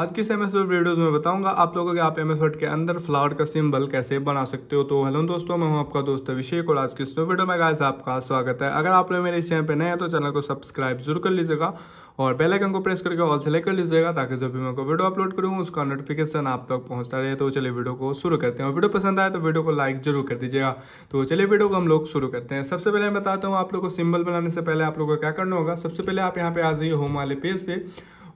आज की M S word videos में बताऊंगा आप लोगों के आप एम एस वर्ड के अंदर फ्लावर का सिंबल कैसे बना सकते हो तो हेलो दोस्तों मैं हूं आपका दोस्त अभिषेक और आज की इस वीडियो में गाइस आपका स्वागत है अगर आप लोग मेरे इस चैनल पर नए हैं तो चैनल को सब्सक्राइब जरूर कर लीजिएगा और बेल आइकन को प्रेस करके ऑल सेलेक्ट कर लीजिएगा ताकि जब भी मैं वीडियो अपलोड करूँ उसका नोटिफिकेशन आप तक पहुँचता रहे तो चलिए वीडियो को शुरू करते हैं और वीडियो पसंद आए तो वीडियो को लाइक जरूर कर दीजिएगा तो चलिए वीडियो को हम लोग शुरू करते हैं सबसे पहले मैं बताता हूँ आप लोग को सिंबल बनाने से पहले आप लोग को क्या करना होगा सबसे पहले आप यहाँ पे आ जाइए होम वाले पेज पे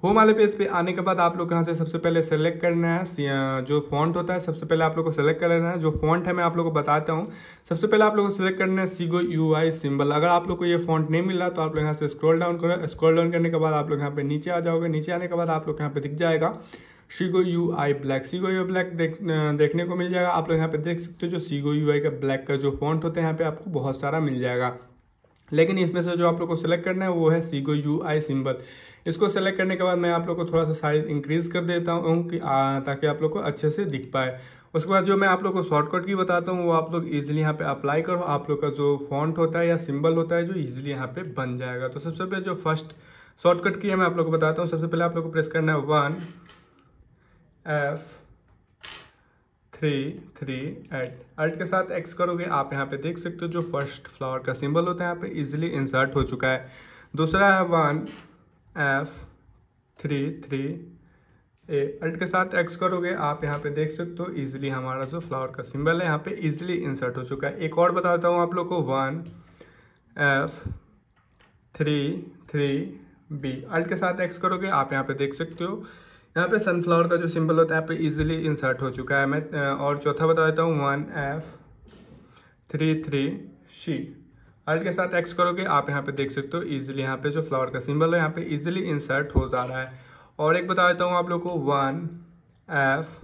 होम वाले पेज पे आने के बाद आप लोग यहाँ से सबसे पहले सेलेक्ट करना है uh, जो फॉन्ट होता है सबसे पहले आप लोग को सेलेक्ट कर लेना है जो फॉन्ट है मैं आप लोग को बताता हूँ सबसे पहले आप लोग को सिलेक्ट करना है सीगो यू आई सिंबल अगर आप लोग को ये फॉन्ट नहीं मिल रहा तो आप लोग यहाँ से स्क्रॉल डाउन करो स्क्रॉल डाउन करने के बाद आप लोग यहाँ पे नीचे आ जाओगे नीचे आने के बाद आप लोग यहाँ पे दिख जाएगा Segoe U I black Segoe U black देख, uh, देखने को मिल जाएगा आप लोग यहाँ पे देख सकते हो जो सीगो यू आई का ब्लैक का जो फॉन्ट होता है यहाँ पे आपको बहुत सारा मिल जाएगा लेकिन इसमें से जो आप लोग को सिलेक्ट करना है वो है सीगो यू आई सिम्बल इसको सेलेक्ट करने के बाद मैं आप लोग को थोड़ा सा साइज इंक्रीज कर देता हूँ कि ताकि आप लोग को अच्छे से दिख पाए उसके बाद जो मैं आप लोग को शॉर्टकट की बताता हूँ वो आप लोग इजीली यहाँ पे अप्लाई करो आप लोग का जो फॉन्ट होता है या सिंबल होता है जो इजीली यहाँ पे बन जाएगा तो सबसे पहले जो फर्स्ट शॉर्टकट की है मैं आप लोग को बताता हूँ सबसे पहले आप लोग को प्रेस करना है one F three three eight eight के साथ एक्स करोगे आप यहाँ पे देख सकते हो जो फर्स्ट फ्लावर का सिंबल होता है यहाँ पे इजिली इंसर्ट हो चुका है दूसरा है one F three three A alt के साथ एक्स करोगे आप यहाँ पे देख सकते हो इजिली हमारा जो फ्लावर का सिंबल है यहाँ पे इजिली इंसर्ट हो चुका है एक और बताता हूँ आप लोग को one F three three B alt के साथ एक्स करोगे आप यहाँ पे देख सकते हो यहाँ पे सनफ्लावर का जो सिंबल होता है यहाँ पे इजीली इंसर्ट हो चुका है मैं और चौथा बता देता हूँ one F three three C alt के साथ एक्स करोगे आप यहाँ पे देख सकते हो इजीली यहाँ पे जो फ्लावर का सिंबल है यहाँ पे इजीली इंसर्ट हो जा रहा है और एक बता देता हूँ आप लोग को one F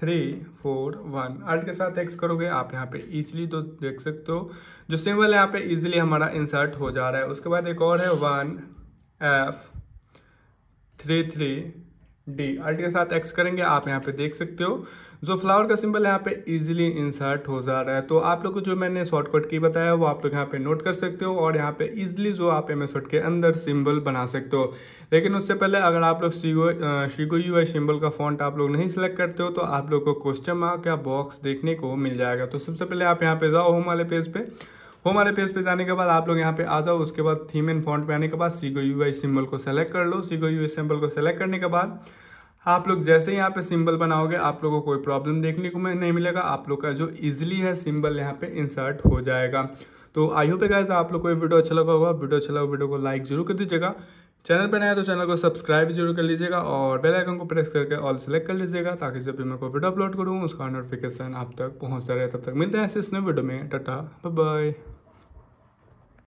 three four one alt के साथ एक्स करोगे आप यहाँ पे इजीली तो देख सकते हो जो सिंबल है यहाँ पे इजिली हमारा इंसर्ट हो जा रहा है उसके बाद एक और है one F three three D T के साथ एक्स करेंगे आप यहाँ पे देख सकते हो जो फ्लावर का सिंबल यहाँ पे इजीली इंसर्ट हो जा रहा है तो आप लोग को जो मैंने शॉर्टकट की बताया वो आप लोग यहाँ पे नोट कर सकते हो और यहाँ पे इजीली जो आप एम के अंदर सिंबल बना सकते हो लेकिन उससे पहले अगर आप लोग सीगो सीगो यू सिंबल का फॉन्ट आप लोग नहीं सिलेक्ट करते हो तो आप लोग को क्वेश्चन मार्क या बॉक्स देखने को मिल जाएगा तो सबसे पहले आप यहाँ पे जाओ होम वाले पेज पर पे। होम वाले पेज पे जाने के बाद आप लोग यहाँ पे आ जाओ उसके बाद थीम एंड फॉन्ट पे आने के बाद सीगो यू आई सिम्बल को सेलेक्ट कर लो सीगो यू आई सिम्बल को सेलेक्ट करने के बाद आप लोग जैसे ही यहाँ पे सिंबल बनाओगे आप लोगों को कोई प्रॉब्लम देखने को नहीं मिलेगा आप लोग का जो इजिली है सिंबल यहाँ पे इंसर्ट हो जाएगा तो आई होप गाइस आप लोग को ये वीडियो अच्छा लगा होगा वीडियो अच्छा लगा वीडियो को लाइक जरूर कर दीजिएगा चैनल पर नया तो चैनल को सब्सक्राइब जरूर कर लीजिएगा और बेल आइकन को प्रेस करके ऑल सेलेक्ट कर लीजिएगा ताकि जब भी मैं कोई वीडियो अपलोड करूँ उसका नोटिफिकेशन आप तक पहुँचता रहे तब तक मिलते हैं ऐसे इस नए वीडियो में टाटा बाय